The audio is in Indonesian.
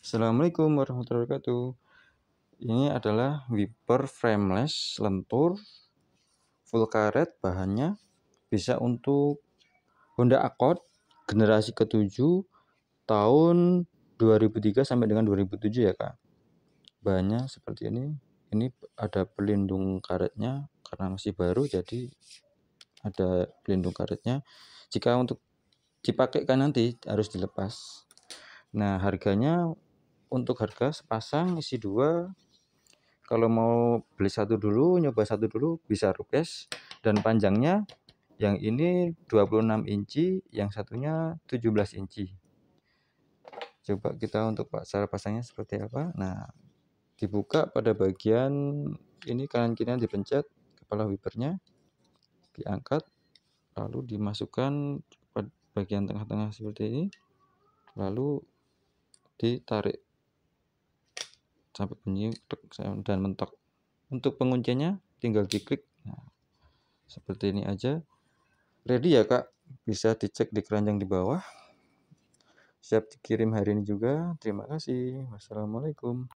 Assalamualaikum warahmatullahi wabarakatuh. Ini adalah wiper frameless lentur full karet bahannya bisa untuk Honda Accord generasi ke-7 tahun 2003 sampai dengan 2007 ya kak bahannya seperti ini ini ada pelindung karetnya karena masih baru jadi ada pelindung karetnya jika untuk dipakai kan nanti harus dilepas nah harganya untuk harga sepasang isi dua kalau mau beli satu dulu nyoba satu dulu bisa rupes dan panjangnya yang ini 26 inci yang satunya 17 inci coba kita untuk cara pasangnya seperti apa nah dibuka pada bagian ini kanan kiri dipencet kepala wipernya diangkat lalu dimasukkan pada bagian tengah-tengah seperti ini lalu ditarik sampai bunyi dan mentok untuk penguncinya tinggal diklik nah, seperti ini aja ready ya kak bisa dicek di keranjang di bawah siap dikirim hari ini juga terima kasih wassalamualaikum